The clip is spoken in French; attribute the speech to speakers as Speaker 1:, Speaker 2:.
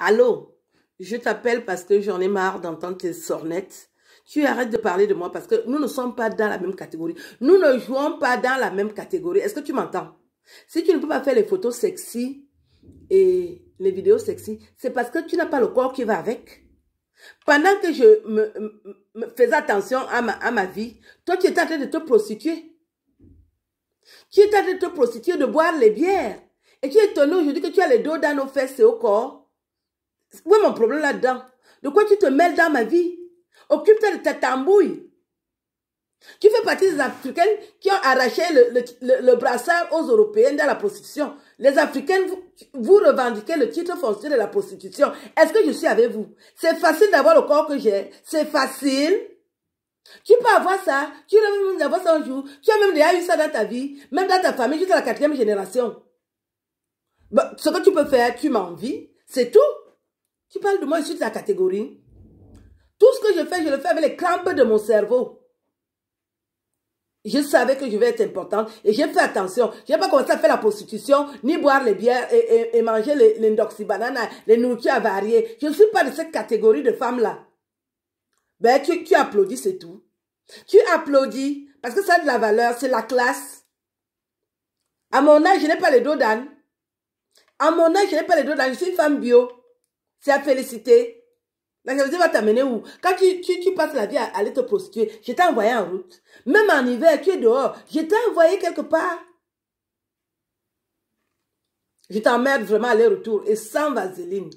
Speaker 1: Allô, je t'appelle parce que j'en ai marre d'entendre tes sornettes. Tu arrêtes de parler de moi parce que nous ne sommes pas dans la même catégorie. Nous ne jouons pas dans la même catégorie. Est-ce que tu m'entends Si tu ne peux pas faire les photos sexy et les vidéos sexy, c'est parce que tu n'as pas le corps qui va avec. Pendant que je me, fais faisais attention à ma, vie, toi tu étais en train de te prostituer. Tu étais en train de te prostituer, de boire les bières. Et tu es Je dis que tu as les dos dans nos fesses et au corps. Où est mon problème là-dedans De quoi tu te mêles dans ma vie Occupe-toi de ta tambouille. Tu fais partie des Africaines qui ont arraché le, brassard aux européens dans la prostitution. Les Africaines, vous, vous revendiquez le titre foncier de la prostitution. Est-ce que je suis avec vous C'est facile d'avoir le corps que j'ai. C'est facile. Tu peux avoir ça. Tu peux même ça un jour. Tu as même déjà eu ça dans ta vie. Même dans ta famille, jusqu'à la quatrième génération. Bah, ce que tu peux faire, tu m'envies. C'est tout. Tu parles de moi, je suis de la catégorie. Tout ce que je fais, je le fais avec les crampes de mon cerveau. Je savais que je vais être importante et j'ai fait attention. Je n'ai pas commencé à faire la prostitution, ni boire les bières et, manger les, les les nourritures avariées. Je ne suis pas de cette catégorie de femmes-là. Ben, tu, tu applaudis, c'est tout. Tu applaudis parce que ça a de la valeur, c'est la classe. À mon âge, je n'ai pas les dos d'âne. À mon âge, je n'ai pas les dos d'âne. Je suis une femme bio c'est à féliciter. La jalousie va t'amener où Quand tu, tu, tu, passes la vie à aller te prostituer, je t'ai envoyé en route. Même en hiver, tu es dehors, je t'ai envoyé quelque part. Je t'emmerde vraiment aller-retour et sans vaseline.